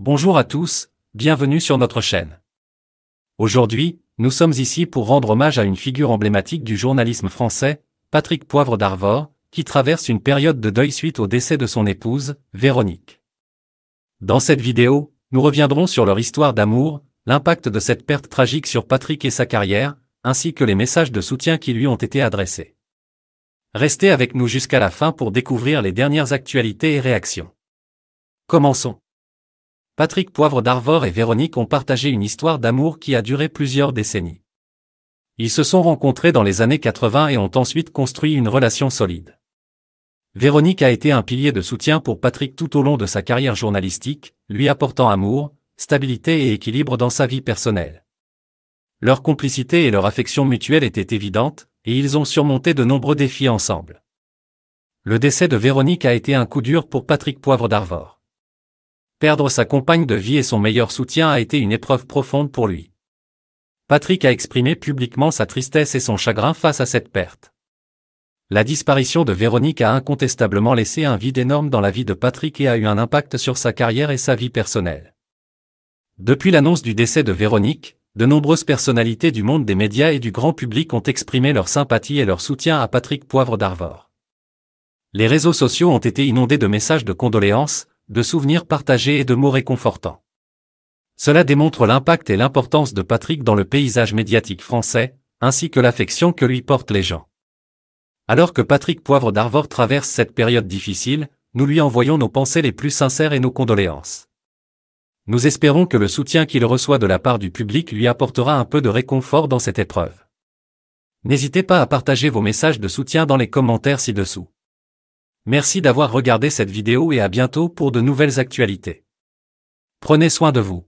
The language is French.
Bonjour à tous, bienvenue sur notre chaîne. Aujourd'hui, nous sommes ici pour rendre hommage à une figure emblématique du journalisme français, Patrick Poivre d'Arvor, qui traverse une période de deuil suite au décès de son épouse, Véronique. Dans cette vidéo, nous reviendrons sur leur histoire d'amour, l'impact de cette perte tragique sur Patrick et sa carrière, ainsi que les messages de soutien qui lui ont été adressés. Restez avec nous jusqu'à la fin pour découvrir les dernières actualités et réactions. Commençons. Patrick Poivre d'Arvor et Véronique ont partagé une histoire d'amour qui a duré plusieurs décennies. Ils se sont rencontrés dans les années 80 et ont ensuite construit une relation solide. Véronique a été un pilier de soutien pour Patrick tout au long de sa carrière journalistique, lui apportant amour, stabilité et équilibre dans sa vie personnelle. Leur complicité et leur affection mutuelle étaient évidentes, et ils ont surmonté de nombreux défis ensemble. Le décès de Véronique a été un coup dur pour Patrick Poivre d'Arvor. Perdre sa compagne de vie et son meilleur soutien a été une épreuve profonde pour lui. Patrick a exprimé publiquement sa tristesse et son chagrin face à cette perte. La disparition de Véronique a incontestablement laissé un vide énorme dans la vie de Patrick et a eu un impact sur sa carrière et sa vie personnelle. Depuis l'annonce du décès de Véronique, de nombreuses personnalités du monde des médias et du grand public ont exprimé leur sympathie et leur soutien à Patrick Poivre d'Arvor. Les réseaux sociaux ont été inondés de messages de condoléances, de souvenirs partagés et de mots réconfortants. Cela démontre l'impact et l'importance de Patrick dans le paysage médiatique français, ainsi que l'affection que lui portent les gens. Alors que Patrick Poivre d'Arvor traverse cette période difficile, nous lui envoyons nos pensées les plus sincères et nos condoléances. Nous espérons que le soutien qu'il reçoit de la part du public lui apportera un peu de réconfort dans cette épreuve. N'hésitez pas à partager vos messages de soutien dans les commentaires ci-dessous. Merci d'avoir regardé cette vidéo et à bientôt pour de nouvelles actualités. Prenez soin de vous.